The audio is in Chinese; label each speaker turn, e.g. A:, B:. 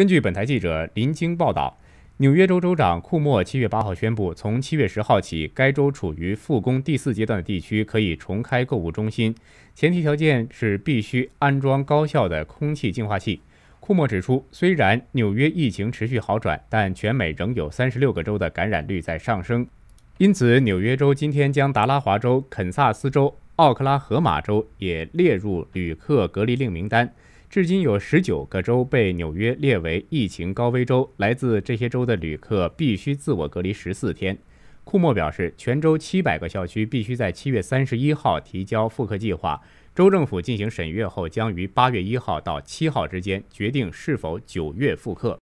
A: 根据本台记者林晶报道，纽约州州长库莫七月八号宣布，从七月十号起，该州处于复工第四阶段的地区可以重开购物中心，前提条件是必须安装高效的空气净化器。库莫指出，虽然纽约疫情持续好转，但全美仍有三十六个州的感染率在上升，因此纽约州今天将达拉华州、肯萨斯州、奥克拉荷马州也列入旅客隔离令名单。至今有十九个州被纽约列为疫情高危州，来自这些州的旅客必须自我隔离十四天。库莫表示，全州七百个校区必须在七月三十一号提交复课计划，州政府进行审阅后，将于八月一号到七号之间
B: 决定是否九月复课。